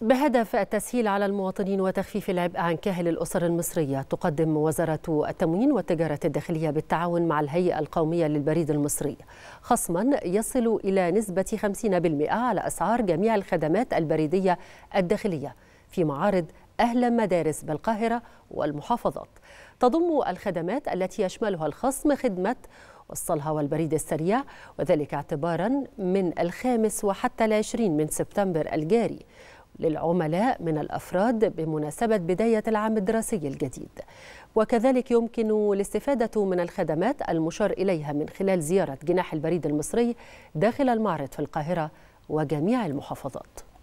بهدف التسهيل على المواطنين وتخفيف العبء عن كاهل الأسر المصرية تقدم وزارة التموين والتجارة الداخلية بالتعاون مع الهيئة القومية للبريد المصري خصما يصل إلى نسبة 50% على أسعار جميع الخدمات البريدية الداخلية في معارض أهل المدارس بالقاهرة والمحافظات تضم الخدمات التي يشملها الخصم خدمة وصلها والبريد السريع وذلك اعتبارا من الخامس وحتى العشرين من سبتمبر الجاري للعملاء من الأفراد بمناسبة بداية العام الدراسي الجديد وكذلك يمكن الاستفادة من الخدمات المشار إليها من خلال زيارة جناح البريد المصري داخل المعرض في القاهرة وجميع المحافظات